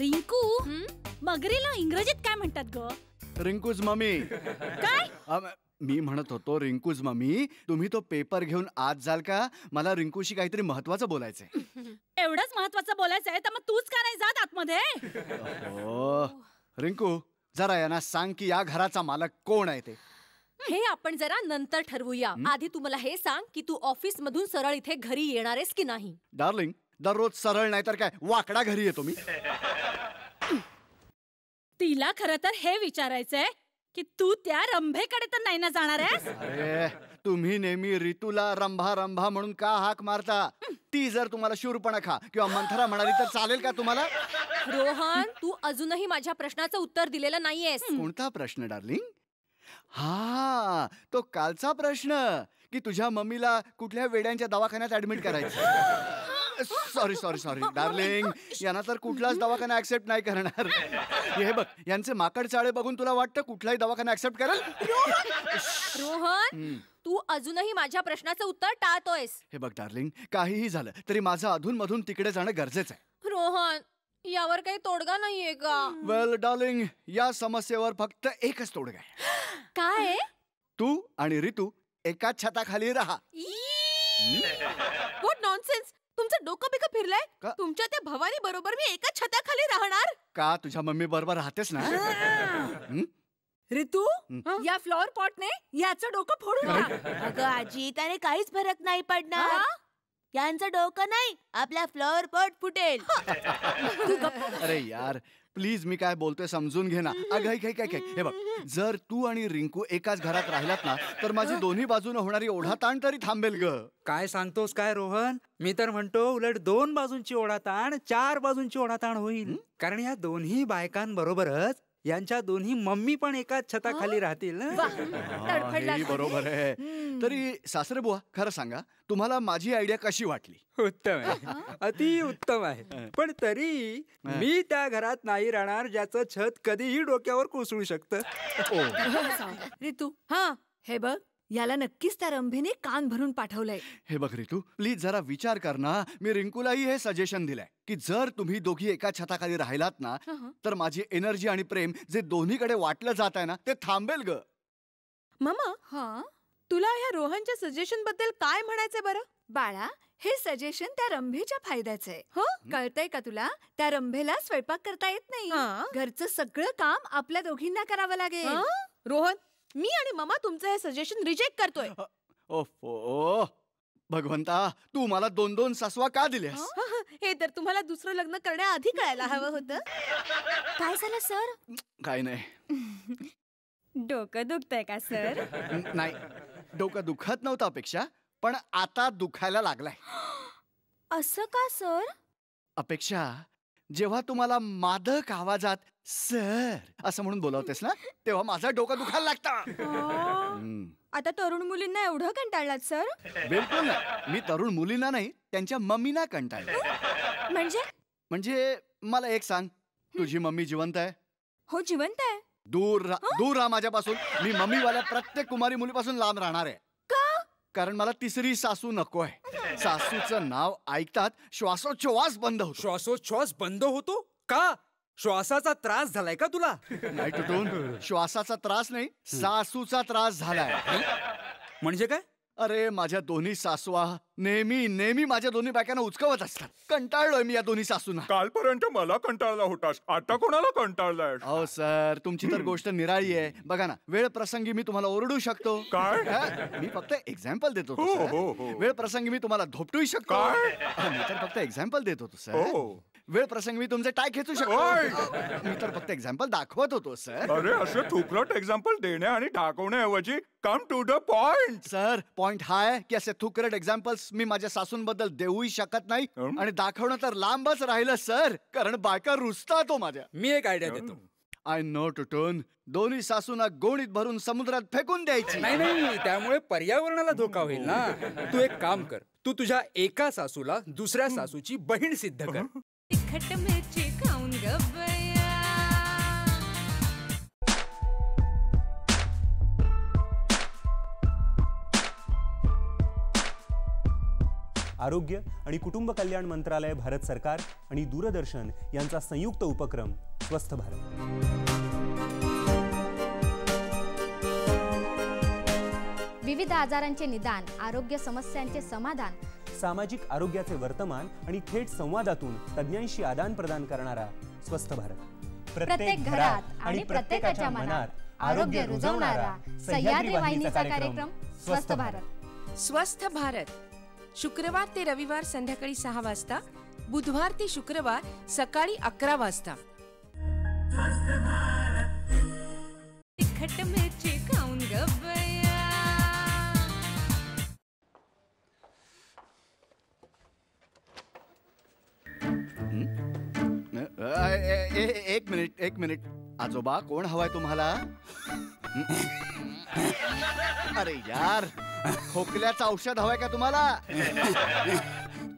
रिंकू मगरीला इंग्रजीत काय म्हणतात ग रिंकूज मम्मी काय मी म्हणत होतो रिंकूज मम्मी तुम्ही तो पेपर घेऊन आज जाल का मला रिंकूशी काहीतरी महत्वाचं बोलायचंय एवढंच महत्वाचं बोलायचं आहे तर मग तूच का नाही जात आतमध्ये रिंकू जरा यांना सांग की या घराचा मालक कोण आहे ते हे आपण जरा नंतर ठरवूया आधी तू मला हे सांग की तू ऑफिस मधून सरळ इथे घरी येणार आहेस की नाही डार्लिंग दररोज सरळ नाही तर काय वाकडा घरी येतो मी तिला खर तर हे विचारायचंय की तू त्या रंभेकडे तर नाही ना जाणार आहे तुम्ही नेहमी ऋतूला रंभा रंभा म्हणून का हाक मारता ती जर तुम्हाला शूरपणा खा किंवा मंथरा म्हणाली तर चालेल का तुम्हाला रोहन तू अजूनही माझ्या प्रश्नाचं उत्तर दिलेलं नाहीयेस कोणता प्रश्न डार्लिंग हा तो कालचा प्रश्न की तुझ्या मम्मीला कुठल्या वेड्यांच्या दवाखान्यात ऍडमिट करायचं सॉरी सॉरी सॉरी डार्लिंग यांना तर कुठलाच दवाखाना ऍक्सेप्ट नाही करणार हे बघ यांचे माकड चाळे बघून तुला वाटतं कुठलाही दवाखाना ऍक्सेप्ट करेल रोहन तू अजूनही माझ्या प्रश्नाचं उत्तर टाळतोयस हे बघ डार्लिंग काहीही झालं तरी माझं अधूनमधून तिकडे जाणं गरजेचं आहे रोहन यावर काही तोडगा नाहीये का वेल डार्लिंग या समस्येवर फक्त एकच तोडगा आहे काय तू आणि रितू एकाच छताखाली राहा व्हॉट नॉनसेन्स तुमचं डोकं बिकं फिरलंय का? तुमच्या त्या भवानी बरोबर मी एका छताखाली राहणार का तुझ्या मम्मी बरोबर राहतेस ना हं? रितू या फ्लॉवर पॉटने याचं डोकं फोडून टाक. अगं आजी त्याने काहीच फरक नाही पडणार यांचं डोकं नाही आपला फ्लॉवर पॉट फुटेल अरे यार प्लीज मी काय बोलतोय समजून घे ना अगं काय काय काय हे बघ जर तू आणि रिंकू एकाच घरात राहिलात ना तर माझी दोन्ही बाजूने होणारी ओढा ताण तरी थांबेल ग काय सांगतोस काय रोहन मी तर म्हणतो उलट दोन बाजूंची ओढा ताण चार बाजूंची ओढा ताण होईल कारण या दोन्ही बायकांबरोबरच यांच्या दोन्ही मम्मी पण एकाच छताखाली राहतील ना बरोबर आहे तरी सासरे बुवा खरं सांगा तुम्हाला माझी आयडिया कशी वाटली उत्तम आहे अति उत्तम आहे पण तरी मी त्या घरात नाही राहणार ज्याचं छत कधीही डोक्यावर कोसळू शकत ऋतू हा हे बघ याला नक्कीच त्या रंभेने कान भरून पाठवलंय हे बघ रे तू प्लीज जरा विचार कर ना मी रिंकूलाही हे सजेशन दिलंय की जर तुम्ही दोघी एका छताखाली राहिलात ना तर माझी एनर्जी आणि प्रेम जे दोन्हीकडे वाटलं जात आहे ना ते थांबेल ग मामा हा तुला ह्या रोहनच्या सजेशन बद्दल काय म्हणायचंय बरं बाळा हे सजेशन त्या रंभेच्या फायद्याचं आहे हो कळतंय का तुला त्या रंभेला स्वयंपाक करता येत नाही घरचं सगळं काम आपल्या दोघींना करावं लागेल रोहन मी आणि ममा तुमचं हे सजेशन रिजेक्ट करतोय ओफो भगवंता तू मला दोन दोन सासवा का दिल्यास हे तर तुम्हाला दुसरं लग्न करण्याआधी कळायला हवं होतं काय झालं सर काय नाही डोकं दुखतंय का सर नाही डोकं दुखत नव्हतं अपेक्षा पण आता दुखायला लागलाय असं का सर अपेक्षा जेव्हा तुम्हाला मादक आवाजात सर असं म्हणून बोलावतेस ना तेव्हा माझा डोका दुखायला लागता आता तरुण मुलींना एवढं कंटाळलात सर बिलकुल ना मी तरुण मुलींना नाही त्यांच्या मम्मीना कंटाळ म्हणजे म्हणजे मला एक सांग तुझी मम्मी जिवंत आहे हो जिवंत आहे दूर दूर राहा माझ्यापासून मी मम्मी वाल्या प्रत्येक कुमारी मुलीपासून लांब राहणार आहे का कारण मला तिसरी सासू नको आहे सासूचं नाव ऐकतात श्वासोच्छ्वास बंद होतो श्वासोच्छ्वास बंद होतो का श्वासाचा त्रास झालाय का तुला नाही तुटून श्वासाचा त्रास नाही सासूचा त्रास झालाय म्हणजे काय अरे माझ्या दोन्ही सासवा नेहमी नेहमी माझ्या दोन्ही बायकांना उचकवत असतात कंटाळलोय मी या दोन्ही सासूना कालपर्यंत मला कंटाळला होतास आता कोणाला कंटाळलाय हो सर तुमची तर गोष्ट निराळी आहे बघा ना वेळ प्रसंगी मी तुम्हाला ओरडू शकतो काय मी फक्त एक्झाम्पल देतो हो, हो, हो. वेळ प्रसंगी मी तुम्हाला धोपटूही शकतो मी तर फक्त एक्झाम्पल देत होतो सर वेळ प्रसंग मी तुमचे टाय खेचू शकतो मी तर फक्त एक्झाम्पल दाखवत होतो सर अरे असं थुकलट एक्झाम्पल देण्या आणि दाखवण्याऐवजी come to the point sir point हा आहे की असे थुकरट एक्झाम्पल्स मी माझ्या सासूंबद्दल देऊही शकत नाही आणि दाखवणं तर लांबच राहिलं सर कारण बायका तो हो माझ्या मी एक आयडिया देतो आय नो टू टर्न दोन्ही सासूना गोणीत भरून समुद्रात फेकून द्यायची नाही नाही त्यामुळे पर्यावरणाला धोका होईल ना तू एक काम कर तू तुझ्या एका सासूला दुसऱ्या सासूची बहीण सिद्ध कर मिरची आरोग्य आणि कुटुंब कल्याण मंत्रालय भारत सरकार आणि दूरदर्शन यांचा संयुक्त उपक्रम स्वस्थ भारत विविध आजारांचे निदान आरोग्य समस्यांचे समाधान सामाजिक आरोग्याचे वर्तमान आणि थेट संवादातून तज्ञांशी आदान प्रदान करणारा स्वस्थ भारत प्रत्येक घरात आणि प्रत्येकाच्या मनात आरोग्य रुजवणारा सह्याद्री वाहिनीचा कार्यक्रम स्वस्थ भारत स्वस्थ भारत शुक्रवार ते रविवार संध्याकाळी सहा वाजता बुधवार ते शुक्रवार सकाळी अकरा वाजता तिखट मिरची खाऊन गब्बर एक मिनिट एक मिनिट आजोबा कोण हवाय तुम्हाला अरे यार खोकल्याचं औषध हवाय का तुम्हाला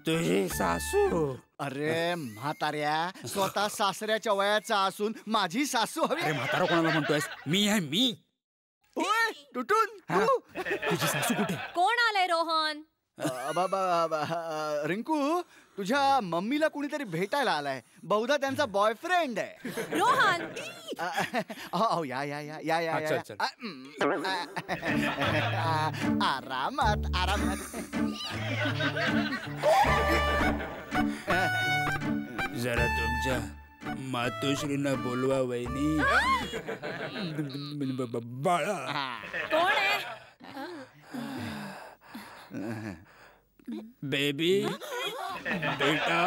तुझी सासू अरे म्हाताऱ्या स्वतः सासऱ्याच्या वयाचा असून माझी सासू हवी अरे म्हातारा कोणाला म्हणतोय मी आहे मी तुटून तुझी सासू कुठे कोण आलाय रोहन बाबा रिंकू तुझ्या मम्मीला कुणीतरी भेटायला आलाय बहुधा त्यांचा बॉयफ्रेंड आहे रोहन या या या या या आरामात आरामात जरा तुमच्या मातोश्रींना बोलवा वहिनी बाळा कोण आहे बेबी बेटा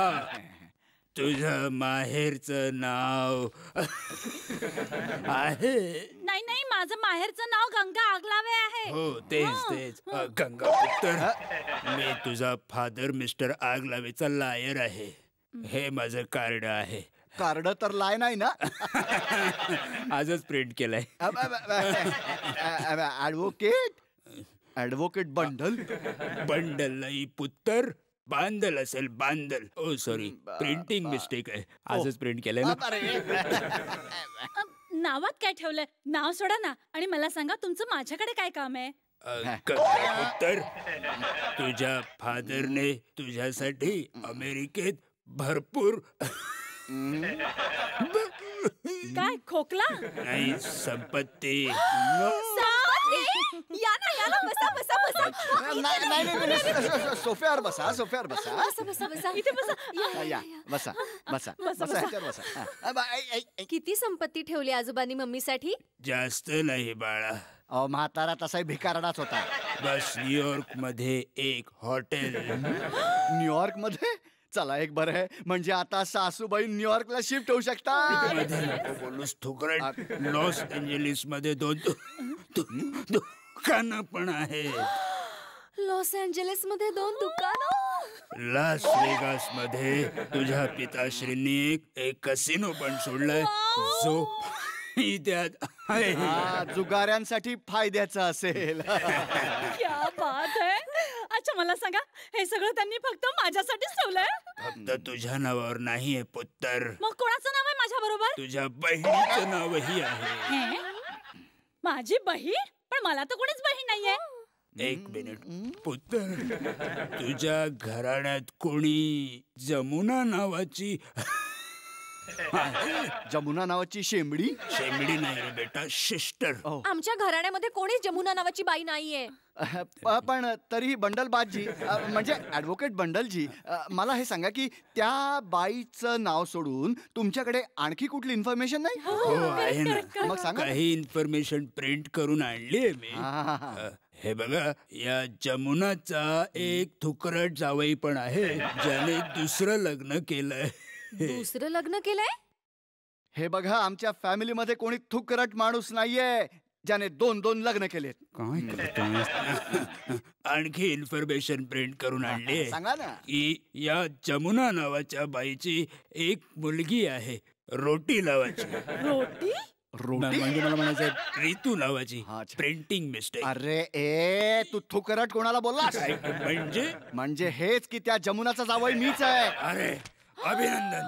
तुझं माहेरचं नाव आहे नाही नाही माझं माहेरचं नाव गंगा आगलावे आहे हो तेच तेच गंगा उत्तर मी तुझा फादर मिस्टर आगलावेचा लायर आहे हे माझ कार्ड आहे कार्ड तर लाय नाही ना आजच प्रिंट केलंय ऍडव्होकेट ऍडव्होकेट बंडल बंडल नाही पुत्तर बांधल असेल बांधल ओ सॉरी प्रिंटिंग मिस्टेक आहे आजच प्रिंट केलंय नावात काय ठेवलंय नाव सोडा ना आणि मला सांगा तुमचं माझ्याकडे काय काम आहे उत्तर तुझ्या फादरने तुझ्यासाठी अमेरिकेत भरपूर काय खोकला नाही संपत्ती किती संपत्ती ठेवली आजोबांनी साठी जास्त नाही बाळा अहो म्हातारा तसाही भिकारडाच होता बस न्यूयॉर्क मध्ये एक हॉटेल न्यूयॉर्क मध्ये चला एक बरं आहे म्हणजे आता सासूबाई न्यूयॉर्कला शिफ्ट होऊ शकता लॉस एंजलिस मध्ये दोन दुकानं पण आहे लॉस एंजलिस मध्ये दोन दुकान लॉस वेगास मध्ये तुझ्या पिताश्रींनी एक एक कसिनो पण सोडलाय जो जुगाऱ्यांसाठी फायद्याचा असेल क्या बात अच्छा मला सांगा हे सगळं त्यांनी फक्त माझ्यासाठीच ठेवलंय फक्त तुझ्या नावावर नाही पुत्तर मग कोणाचं नाव आहे माझ्या बरोबर तुझ्या बहिणीचं नावही आहे माझी बहीण पण मला तर कोणीच बहीण नाहीये हो. एक मिनिट पुत्र तुझ्या घराण्यात कोणी जमुना नावाची जमुना नावाची शेंबडी शेमडी नाही रे बेटा सिस्टर आमच्या घराण्यामध्ये कोणीच जमुना नावाची बाई नाहीये पण तरी बंडल बाजी म्हणजे ऍडव्होकेट बंडलजी मला हे सांगा की त्या बाईचं नाव सोडून तुमच्याकडे आणखी कुठली इन्फॉर्मेशन नाही हो, हो, मग सांगा काही इन्फॉर्मेशन प्रिंट करून आणली मी हे बघा या जमुनाचा एक थुकरट जावई पण आहे ज्याने दुसरं लग्न केलंय दुसरं लग्न केलंय हे बघा आमच्या फॅमिली मध्ये कोणी थुकरट माणूस नाहीये ज्याने दोन दोन लग्न केले आणखी इन्फॉर्मेशन प्रिंट करून आणले सांगा ना की या जमुना नावाच्या बाईची एक मुलगी आहे रोटी नावाची रोटी म्हणजे मला म्हणायचं रितू नावाची प्रिंटिंग मिस्टेक अरे ए तू थुकरट कोणाला बोलला म्हणजे म्हणजे हेच की त्या जमुनाचा जावई मीच आहे अरे अभिनंदन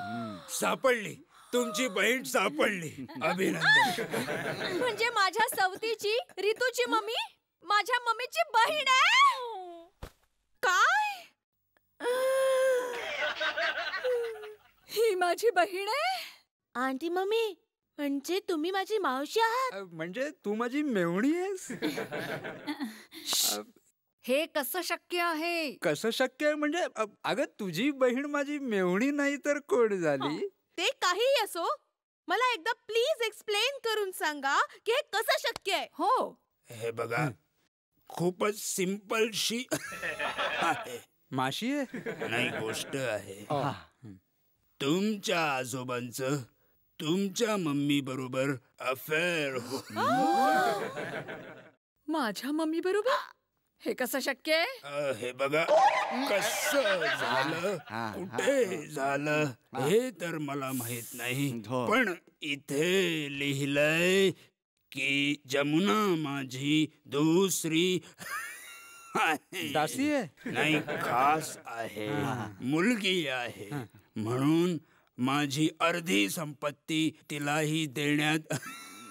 सापडली तुमची बहीण सापडली अभिनंदन म्हणजे माझ्या सवतीची रितूची मम्मी माझ्या मम्मीची बहीण आहे काय ही माझी बहीण आहे आंटी मम्मी म्हणजे तुम्ही माझी मावशी आहात म्हणजे तू माझी मेवणी आहेस हे कसं शक्य आहे कसं शक्य आहे म्हणजे अगं तुझी बहीण माझी मेवणी नाही तर कोण झाली ते काही असो मला एकदा प्लीज एक्सप्लेन करून सांगा की हे कसं शक्य आहे हो हे बघा खूपच सिंपल शी माशी आहे नाही गोष्ट आहे तुमच्या आजोबांच तुमच्या मम्मी बरोबर अफेअर हो माझ्या मम्मी बरोबर हे कसं शक्य आहे हे बघा कस झालं कुठे झालं हे तर मला माहित नाही पण इथे लिहिलंय की जमुना माझी दुसरी दासी आहे नाही खास आहे मुलगी आहे म्हणून माझी अर्धी संपत्ती तिलाही देण्यात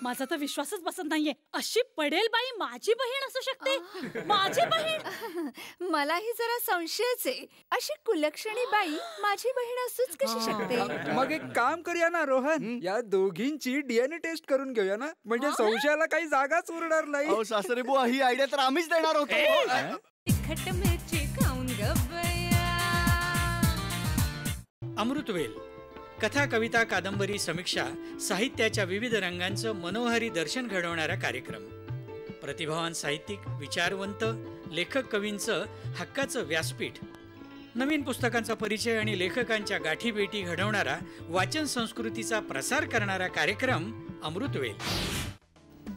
माझा तर विश्वासच बसत नाहीये अशी पडेल बाई माझी बहीण असू शकते माझी बहीण मलाही जरा संशयच अशी कुलक्षणी बाई माझी बहीण असूच कशी शकते मग एक काम करूया ना रोहन या दोघींची डीएनए टेस्ट करून घेऊया ना म्हणजे संशयाला काही जागाच उरणार नाही सासरी बुवा ही आयडिया तर आम्हीच देणार होतो अमृतवेल कथा कविता कादंबरी समीक्षा साहित्याच्या विविध रंगांचं मनोहरी दर्शन घडवणारा कार्यक्रम प्रतिभावान साहित्यिक विचारवंत लेखक कवींचं हक्काचं व्यासपीठ नवीन पुस्तकांचा परिचय आणि लेखकांच्या गाठीभेटी घडवणारा वाचन संस्कृतीचा प्रसार करणारा कार्यक्रम अमृतवेल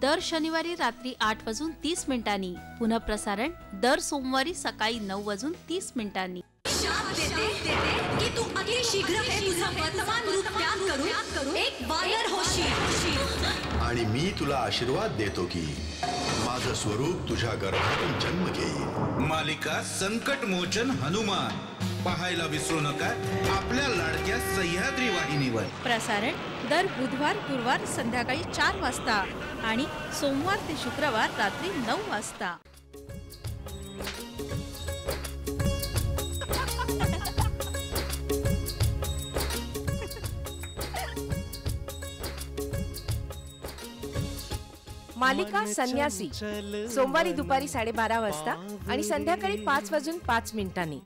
दर शनिवारी रात्री आठ वाजून तीस मिनिटांनी पुनः प्रसारण दर सोमवारी सकाळी नऊ वाजून तीस मिनिटांनी तू शीघ्र आणि मी तुला आशीर्वाद देतो की माझं स्वरूप तुझ्या गर्भातून जन्म घेईल मालिका संकट मोचन हनुमान पाहायला विसरू नका आपल्या लाडक्या सह्याद्री वाहिनीवर प्रसारण दर बुधवार गुरुवार संध्याकाळी चार वाजता आणि सोमवार ते शुक्रवार रात्री नऊ वाजता मालिका संन्यासी सोमवारी दुपारी साडेबारा वाजता आणि संध्याकाळी पाच वाजून पाच मिनिटांनी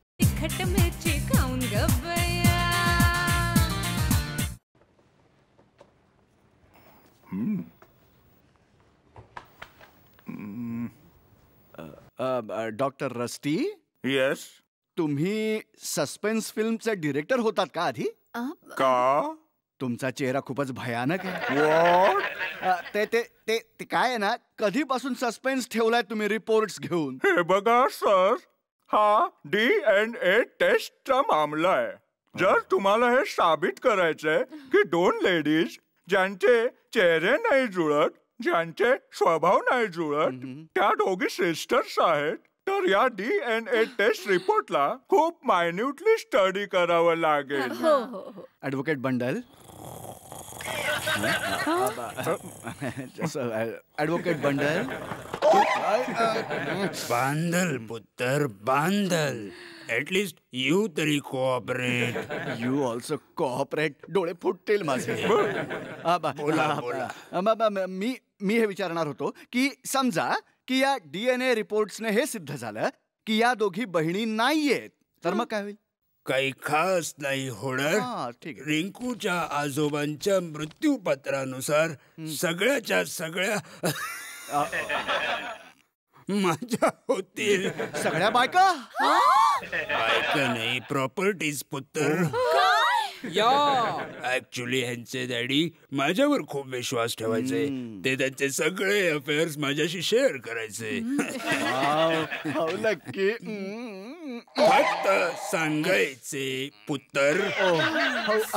डॉक्टर रस्टी यस? तुम्ही सस्पेन्स फिल्मचे डिरेक्टर होतात का आधी का तुमचा चेहरा खूपच भयानक आहे ते ते ते ते काय आहे ना कधीपासून सस्पेन्स ठेवलाय तुम्ही रिपोर्ट्स घेऊन हे बघा सर हा डी एन ए टेस्टचा मामला आहे जर तुम्हाला हे साबित करायचंय की दोन लेडीज ज्यांचे चेहरे नाही जुळत ज्यांचे स्वभाव नाही जुळत त्या दोघी सिस्टर्स आहेत तर या डी एन ए टेस्ट रिपोर्टला खूप मायन्यूटली स्टडी करावं लागेल ऍडव्होकेट बंडल हो, हो. एडवोकेट बन बांधल पुत्र बांधल ऍटलिस्ट यू तरी कोऑपरेट यू ऑल्सो कोऑपरेट डोळे फुटतील माझे आबा, बोला, बोला. आबा, मी मी हे विचारणार होतो की समजा की या डीएनए रिपोर्ट्सने हे सिद्ध झालं की या दोघी बहिणी नाहीयेत तर मग काय होईल काही खास नाही होणार रिंकूच्या आजोबांच्या मृत्यू पत्रानुसार सगळ्याच्या सगळ्या माझ्या होतील सगळ्या बायका बायका नाही प्रॉपर्टीज पुत्र या ऍक्च्युली ह्यांचे डॅडी माझ्यावर खूप विश्वास ठेवायचे ते त्यांचे सगळे अफेअर्स माझ्याशी शेअर करायचे फक्त सांगायचे पुत्तर हो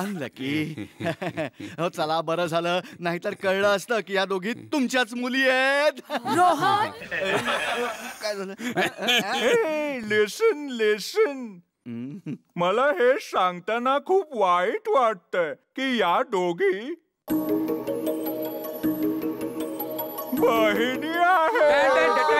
अनलकी हो, चला बरं झालं नाहीतर कळलं असतं की या दोघी तुमच्याच मुली आहेत रोहन काय झालं लेसन लेसन मला हे सांगताना खूप वाईट वाटत की या दोघी बहिणी आहेत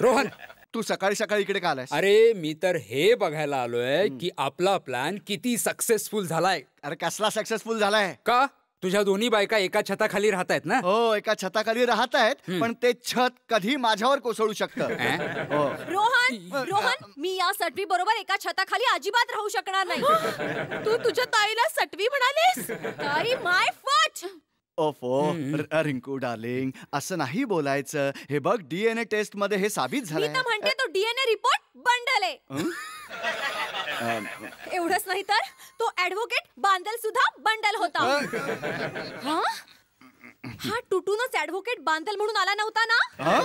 रोहन तू सकाळी सकाळी इकडे का आलास अरे मी तर हे बघायला आलोय की आपला प्लॅन किती सक्सेसफुल झालाय अरे कसला सक्सेसफुल झालाय का तुझ्या दोन्ही बायका एका छताखाली राहत आहेत ना हो एका छताखाली राहत आहेत पण ते छत कधी माझ्यावर कोसळू शकतं हो. रोहन रोहन मी या सटवी बरोबर एका छताखाली अजिबात राहू शकणार नाही तू तुझ्या ताईला सटवी म्हणालीस ताई माय फट ओफो oh, uh, रिंकू डार्लिंग असं नाही बोलायचं हे बघ डीएनए टेस्ट मध्ये हे साबित झालं म्हणते तो डीएनए रिपोर्ट बंडल आहे एवढंच नाही तर तो ऍडव्होकेट बांदल सुद्धा बंडल होता हा टुटूनच ऍडव्होकेट बांधल म्हणून आला नव्हता ना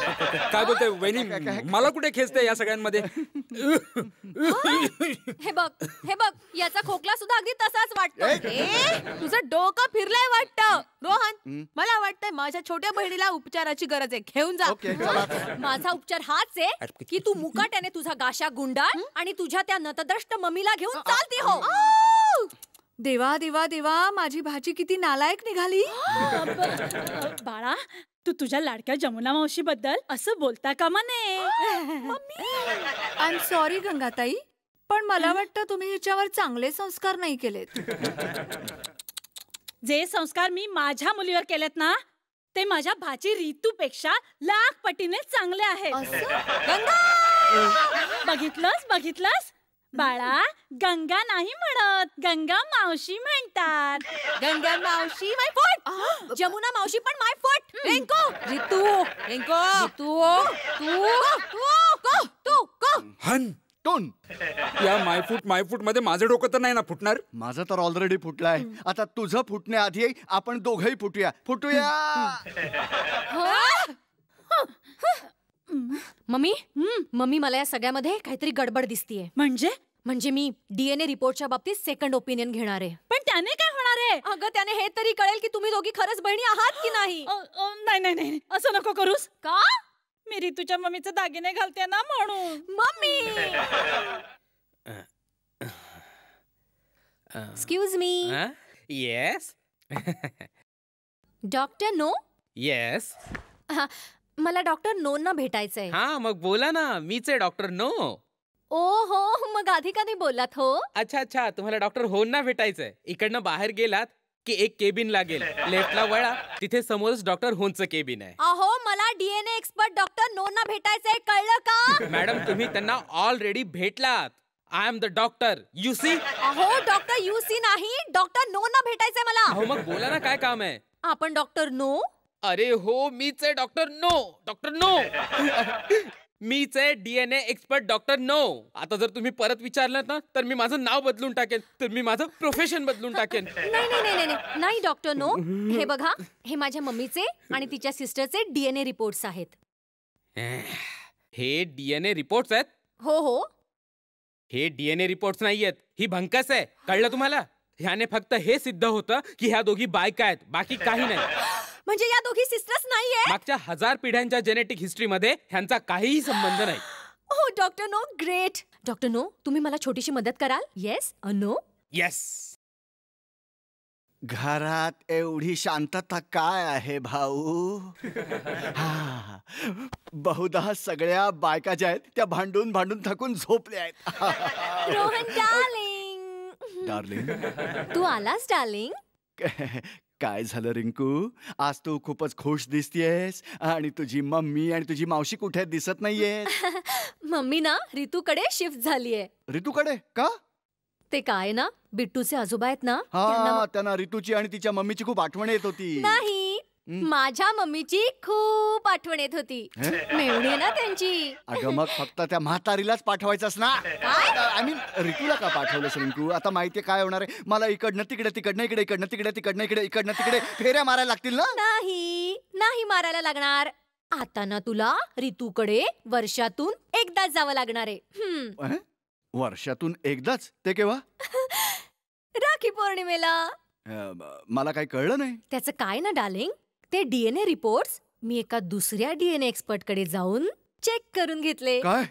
काय बोलतोय वहिनी मला कुठे खेचते या सगळ्यांमध्ये हे बघ हे बघ याचा खोकला सुद्धा अगदी तसाच वाटतो तुझं डोकं फिरलंय वाटत रोहन मला वाटतंय माझ्या छोट्या बहिणीला उपचाराची गरज आहे घेऊन जा माझा उपचार हाच आहे की तू मुकाट्याने तुझा गाशा गुंडाळ आणि तुझ्या त्या नतद्रष्ट मम्मीला घेऊन चालती हो देवा देवा देवा माझी भाजी किती नालायक निघाली बाळा तू तुझ्या लाडक्या जमुना मावशी बद्दल असं बोलता का मने आय एम सॉरी गंगाताई पण मला वाटतं तुम्ही हिच्यावर चांगले संस्कार नाही केलेत जे संस्कार मी माझ्या मुलीवर केलेत ना ते माझ्या भाची पेक्षा लाख पटीने चांगले आहेत गंगा बाळा गंगा नाही म्हणत गंगा मावशी म्हणतात गंगा मावशी माय फुट जमुना मावशी पण माय फुट रेंको रितू रेंको तू तू तू को हन टोन या माय फुट मध्ये माझं डोकं तर नाही ना फुटणार माझं तर ऑलरेडी फुटलंय आता तुझं फुटण्याआधी आपण दोघही फुटूया फुटूया मम्मी मम्मी मला या सगळ्यामध्ये काहीतरी गडबड दिसतीये म्हणजे म्हणजे मी डीएनए रिपोर्टच्या बाबतीत सेकंड ओपिनियन घेणार आहे पण त्याने काय होणार आहे अगं त्याने हे तरी कळेल की तुम्ही दोघी खरंच बहिणी आहात की नाही नाही नाही नाही असं नको करूस का मी रितूच्या मम्मीचे दागिने घालते ना म्हणून mummy excuse me yes doctor no yes मला डॉक्टर नोंना भेटायचंय हा मग बोला ना मीच आहे डॉक्टर नो ओ हो मग आधी कधी बोललात हो अच्छा अच्छा तुम्हाला डॉक्टर होंना भेटायचंय इकडनं बाहेर गेलात की एक केबिन लागेल लेफ्टला वळा तिथे समोरच डॉक्टर होनचं केबिन आहे अहो मला डीएनए एक्सपर्ट डॉक्टर नोंना भेटायचंय कळलं का मॅडम तुम्ही त्यांना ऑलरेडी भेटलात I am the doctor you see अहो डॉक्टर यू सी नाही डॉक्टर नोंना भेटायचंय मला हो मग बोला ना काय काम आहे आपण डॉक्टर नो अरे हो मीच आहे डॉक्टर नो डॉक्टर नो मीच आहे डीएनए एक्सपर्ट डॉक्टर नो आता जर तुम्ही परत विचारलं ना तर मी माझं नाव बदलून टाकेन तर मी माझं प्रोफेशन बदलून टाकेन नाही नाही नाही नाही नाही डॉक्टर नो हे बघा हे माझ्या मम्मीचे आणि तिच्या सिस्टरचे डीएनए रिपोर्ट्स आहेत हे डीएनए रिपोर्ट्स आहेत हो हो हे डीएनए रिपोर्ट्स नाहीयेत ही भंकस आहे कळलं तुम्हाला ह्याने फक्त हे सिद्ध होतं की ह्या दोघी बायका आहेत बाकी काही नाही म्हणजे या दोघी सिस्टर्स नाहीये मागच्या हजार पिढ्यांच्या जेनेटिक हिस्ट्री मध्ये ह्यांचा काहीही संबंध नाही ओ हो, doctor no great doctor no तुम्ही मला छोटीशी मदत कराल येस नो येस घरात एवढी शांतता काय आहे भाऊ बहुधा सगळ्या बायका ज्या आहेत त्या भांडून भांडून थकून झोपल्या आहेत रोहन डार्लिंग डार्लिंग तू आलास डार्लिंग काय झालं रिंकू आज तू खूपच खुश दिसतेस आणि तुझी मम्मी आणि तुझी मावशी कुठे दिसत नाहीये मम्मी ना कड़े शिफ्ट झालीये रितूकडे का ते काय ना बिट्टूचे आजोबा आहेत ना त्यांना हा त्यांना आणि तिच्या मम्मीची खूप आठवण येत होती माझ्या मम्मीची खूप आठवण येत होती मेवणी ना त्यांची अगं मग फक्त त्या म्हातारीलाच पाठवायचंच ना आय मीन रिकूला का पाठवलं रिंकू आता माहितीये काय होणार आहे मला इकडनं तिकडे तिकडनं इकडे इकडनं तिकडे तिकडनं इकडे इकडनं तिकडे फेऱ्या मारायला लागतील ना नाही नाही मारायला लागणार आता ना तुला रितूकडे वर्षातून एकदाच जावं लागणार आहे वर्षातून एकदाच ते केव्हा राखी पौर्णिमेला मला काही कळलं नाही त्याचं काय ना डार्लिंग ते डीएनए रिपोर्ट्स मी एका दुसऱ्या डीएनए एक्सपर्टकडे जाऊन चेक करून घेतले काय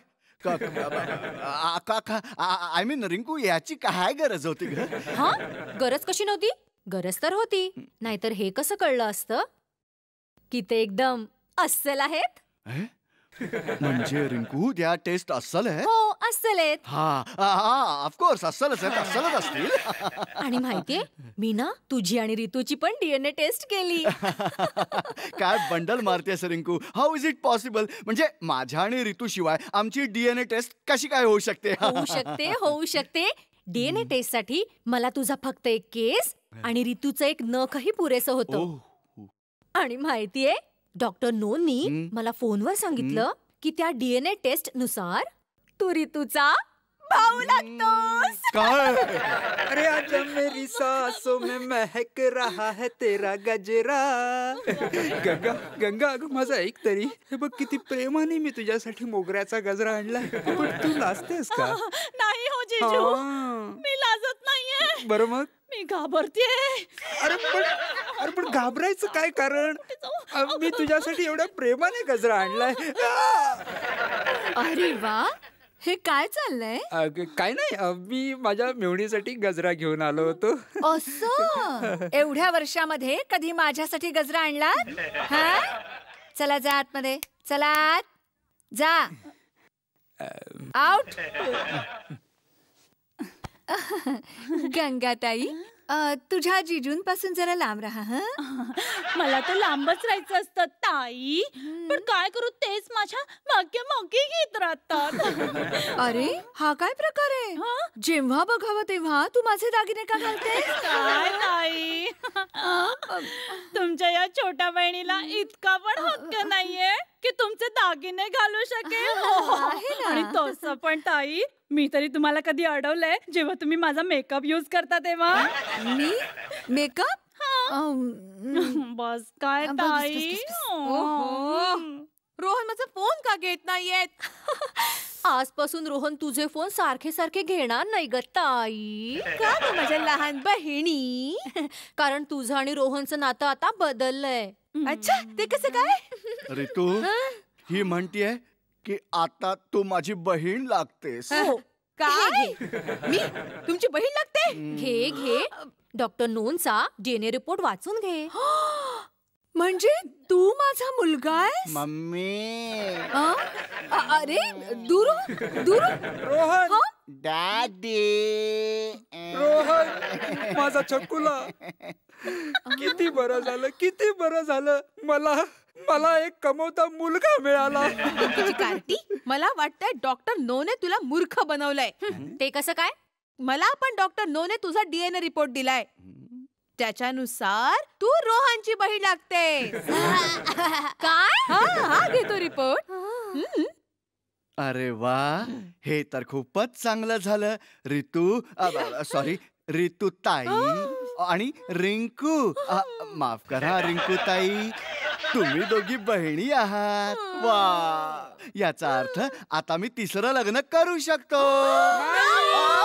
आय मीन रिंकू याची काय गरज होती हा गरज कशी नव्हती गरज तर होती नाहीतर हे कसं कळलं असतं की ते एकदम अस्सल आहेत म्हणजे रिंकू त्या टेस्ट अस्सल आहे हो, अस्सल आहेत हा ऑफकोर्स अस्सलच आहेत अस्सलच असतील आणि माहितीये मी ना तुझी आणि रितूची पण डीएनए टेस्ट केली काय bundle sir Rinku how is it possible म्हणजे माझ्या आणि रितू शिवाय आमची डीएनए टेस्ट कशी काय होऊ शकते होऊ शकते होऊ शकते डीएनए टेस्ट साठी मला तुझा फक्त एक केस आणि रितूचं एक नखही पुरेसं होतं आणि माहितीये डॉक्टर नोनी मला फोनवर सांगितलं की त्या डीएनए टेस्ट नुसार तू ऋतूचा खाऊ लागतो काय अरे आज मेरी सासो में महक रहा है तेरा गजरा गंगा गंगा अगं माझा ऐक तरी हे बघ किती प्रेमाने मी तुझ्यासाठी मोगऱ्याचा गजरा आणला पण तू लाजतेस का नाही हो जीजू मी लाजत नाहीये बरं मग मी घाबरते अरे पण अरे पण घाबरायचं काय कारण मी तुझ्यासाठी एवढ्या प्रेमाने गजरा आणलाय अरे वा हे काय चाललंय काय नाही मी माझ्या मेवणीसाठी गजरा घेऊन आलो होतो असं एवढ्या वर्षामध्ये कधी माझ्यासाठी गजरा आणला चला जा आतमध्ये चला आत जा आउट गंगाताई अ, तुझ्या पासून जरा लांब राहा हा? मला तर लांबच राहायचं असतं ताई पण काय करू तेच माझ्या मागे मागे घेत राहतात अरे हा काय प्रकार आहे जेव्हा बघावं तेव्हा तू माझे दागिने का घालते काय ताई तुमच्या या छोट्या बहिणीला इतका पण हक्क नाहीये की तुमचे दागिने घालू शकेल हो. आणि तसं पण ताई मी तरी तुम्हाला कधी अडवलंय जेव्हा तुम्ही माझा मेकअप युज करता तेव्हा मी मेकअप बस काय ताई हो. रोहन माझा फोन का घेत नाहीयेत आजपासून रोहन तुझे फोन सारखे सारखे घेणार नाही ग ताई का माझ्या लहान बहिणी कारण तुझं आणि रोहनचं नातं आता बदललंय अच्छा ते कसं काय रितू ही म्हणतीये की आता तू माझी बहीण लागतेस हो. काय मी तुमची बहीण लागते घे घे डॉक्टर नोनचा डीएनए रिपोर्ट वाचून घे म्हणजे तू माझा मुलगा आहे मम्मी अरे दूर दूर रोहन डॅडी रोहन माझा चकुला किती बरं झालं किती बरं झालं मला मला एक कमवता मुलगा मिळाला तुझी मला वाटतंय डॉक्टर नोने तुला मूर्ख बनवलंय ते कसं काय मला पण डॉक्टर नोने तुझा डीएनए रिपोर्ट दिलाय त्याच्यानुसार तू रोहनची बहीण लागते काय हा घेतो रिपोर्ट अरे वा हे तर खूपच चांगलं झालं रितू सॉरी रितू ताई आणि रिंकू माफ करा रिंकू ताई तुम्ही दोघी बहिणी आहात वा याचा अर्थ आता मी तिसरं लग्न करू शकतो